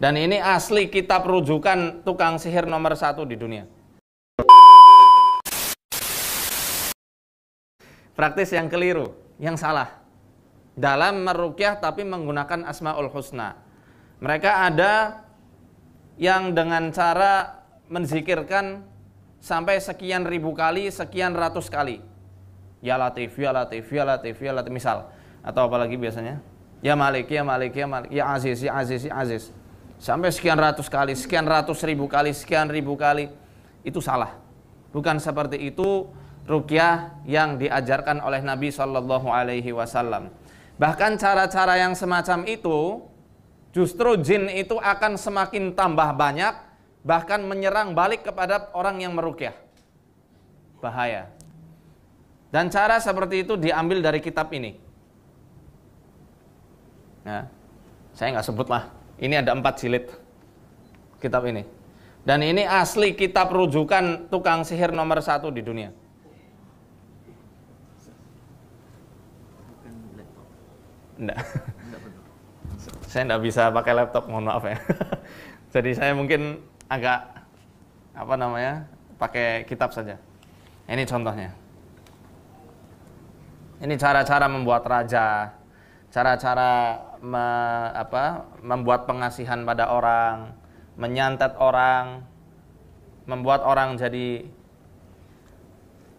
Dan ini asli kita perujukan tukang sihir nomor satu di dunia. Praktis yang keliru, yang salah. Dalam merukyah tapi menggunakan asma'ul husna. Mereka ada yang dengan cara menzikirkan sampai sekian ribu kali, sekian ratus kali. Ya Latif, Ya Latif, Ya Latif, Ya Latif, misal. Atau apalagi biasanya? Ya Malik, Ya Malik, Ya Malik, Ya Aziz, Ya Aziz, Ya Aziz sampai sekian ratus kali, sekian ratus ribu kali, sekian ribu kali, itu salah. Bukan seperti itu rukyah yang diajarkan oleh Nabi Shallallahu Alaihi Wasallam. Bahkan cara-cara yang semacam itu justru jin itu akan semakin tambah banyak, bahkan menyerang balik kepada orang yang merukyah. Bahaya. Dan cara seperti itu diambil dari kitab ini. Nah, saya nggak sebut lah ini ada empat jilid kitab ini. Dan ini asli kitab rujukan tukang sihir nomor satu di dunia. Enggak. saya enggak bisa pakai laptop, mohon maaf ya. Jadi saya mungkin agak apa namanya? pakai kitab saja. Ini contohnya. Ini cara-cara membuat raja, cara-cara me, membuat pengasihan pada orang, menyantet orang, membuat orang jadi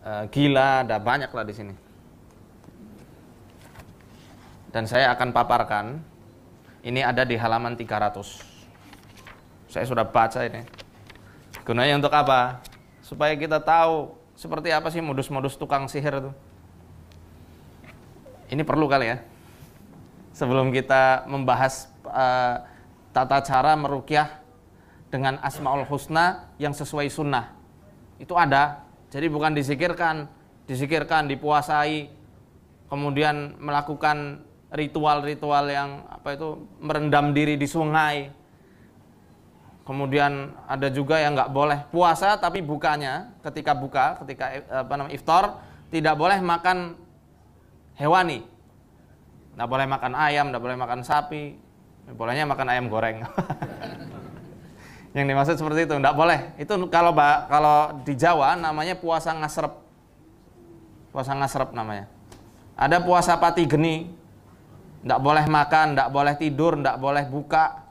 uh, gila, ada banyak lah di sini. Dan saya akan paparkan, ini ada di halaman 300. Saya sudah baca ini. Gunanya untuk apa? Supaya kita tahu seperti apa sih modus-modus tukang sihir itu. Ini perlu kali ya sebelum kita membahas uh, tata cara merukyah dengan asmaul husna yang sesuai sunnah itu ada jadi bukan disikirkan, disikirkan, dipuasai kemudian melakukan ritual-ritual yang apa itu merendam diri di sungai kemudian ada juga yang nggak boleh puasa tapi bukanya ketika buka ketika eh, apa namanya iftar tidak boleh makan hewani Nggak boleh makan ayam, nggak boleh makan sapi. Bolehnya makan ayam goreng. yang dimaksud seperti itu, nggak boleh. Itu kalau kalau di Jawa namanya puasa ngasrep. Puasa ngasrep namanya. Ada puasa pati geni. Nggak boleh makan, nggak boleh tidur, nggak boleh buka,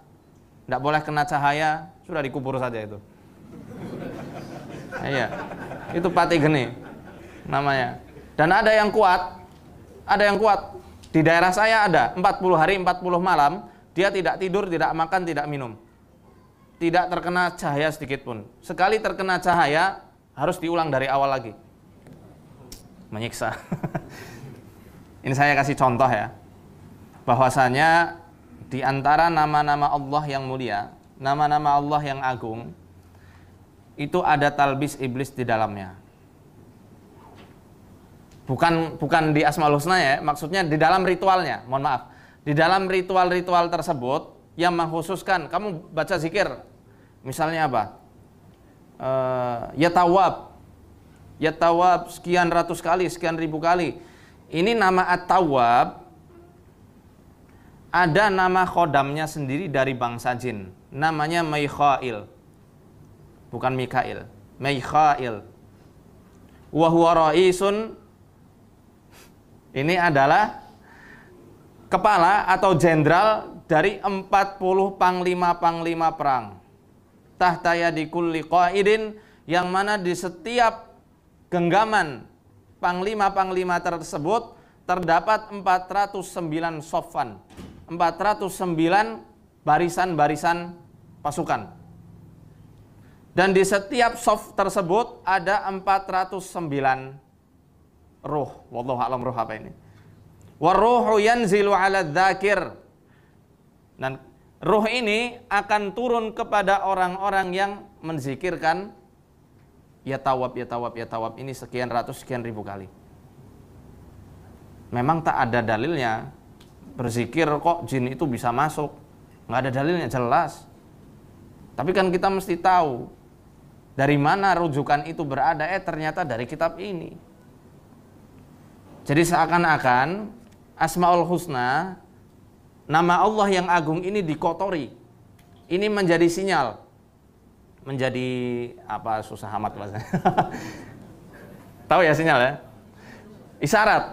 nggak boleh kena cahaya. Sudah dikubur saja itu. Iya. Itu pati geni namanya. Dan ada yang kuat, ada yang kuat di daerah saya ada 40 hari 40 malam dia tidak tidur, tidak makan, tidak minum. Tidak terkena cahaya sedikit pun. Sekali terkena cahaya harus diulang dari awal lagi. Menyiksa. Ini saya kasih contoh ya. Bahwasanya di antara nama-nama Allah yang mulia, nama-nama Allah yang agung itu ada talbis iblis di dalamnya bukan bukan di Asmaul Husna ya, maksudnya di dalam ritualnya, mohon maaf. Di dalam ritual-ritual tersebut yang mengkhususkan kamu baca zikir misalnya apa? Uh, ya tawab. Ya tawab sekian ratus kali, sekian ribu kali. Ini nama at-tawab ada nama khodamnya sendiri dari bangsa jin. Namanya Mikhail. Bukan Mikail. Mikhail. Wa huwa ra'isun ini adalah kepala atau jenderal dari 40 panglima-panglima perang. Tahtaya di kulli qaidin yang mana di setiap genggaman panglima-panglima tersebut terdapat 409 sofan, 409 barisan-barisan pasukan. Dan di setiap sof tersebut ada 409 Roh, wallahu alam roh apa ini? Waruhu yanzilu ala dzakir. Dan roh ini akan turun kepada orang-orang yang menzikirkan ya tawab ya tawab ya tawab ini sekian ratus sekian ribu kali. Memang tak ada dalilnya berzikir kok jin itu bisa masuk. Nggak ada dalilnya jelas. Tapi kan kita mesti tahu dari mana rujukan itu berada. Eh ternyata dari kitab ini. Jadi seakan-akan Asmaul Husna nama Allah yang agung ini dikotori. Ini menjadi sinyal menjadi apa susah amat bahasa, Tahu ya sinyal ya? Isyarat.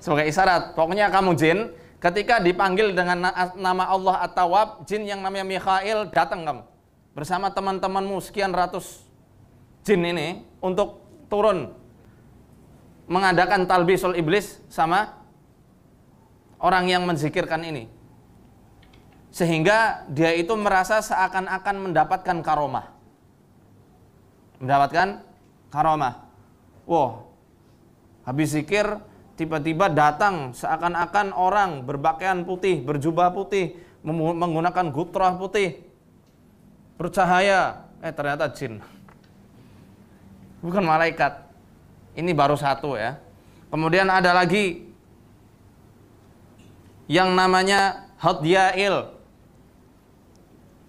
Sebagai isyarat. Pokoknya kamu jin ketika dipanggil dengan nama Allah At-Tawwab, jin yang namanya Mikhail datang kamu bersama teman-temanmu sekian ratus jin ini untuk turun mengadakan talbisul iblis sama orang yang menzikirkan ini. Sehingga dia itu merasa seakan-akan mendapatkan karomah. Mendapatkan karomah. Wow, habis zikir tiba-tiba datang seakan-akan orang berpakaian putih, berjubah putih, menggunakan gutrah putih, bercahaya. Eh ternyata jin. Bukan malaikat ini baru satu ya. Kemudian ada lagi yang namanya hadyail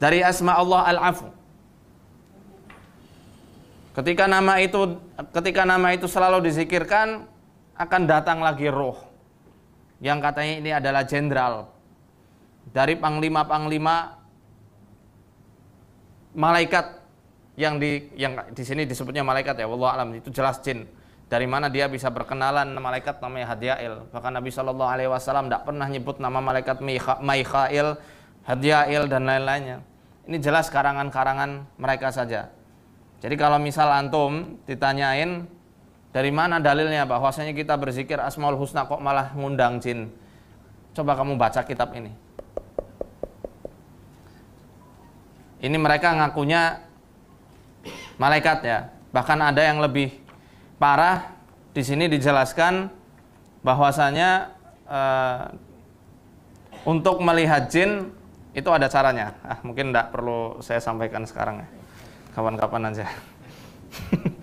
dari asma Allah al-afu. Ketika nama itu ketika nama itu selalu dizikirkan akan datang lagi roh yang katanya ini adalah jenderal dari panglima-panglima malaikat yang di yang di sini disebutnya malaikat ya Allah alam itu jelas jin dari mana dia bisa berkenalan malaikat namanya Hadiail? Bahkan Nabi Shallallahu Alaihi Wasallam tidak pernah nyebut nama malaikat Mikhail Hadiail dan lain-lainnya. Ini jelas karangan-karangan mereka saja. Jadi kalau misal antum ditanyain dari mana dalilnya bahwasanya kita berzikir Asmaul Husna kok malah ngundang jin? Coba kamu baca kitab ini. Ini mereka ngakunya malaikat ya. Bahkan ada yang lebih parah di sini dijelaskan bahwasanya uh, eh, untuk melihat jin itu ada caranya. Ah, mungkin tidak perlu saya sampaikan sekarang ya. Kapan-kapan aja.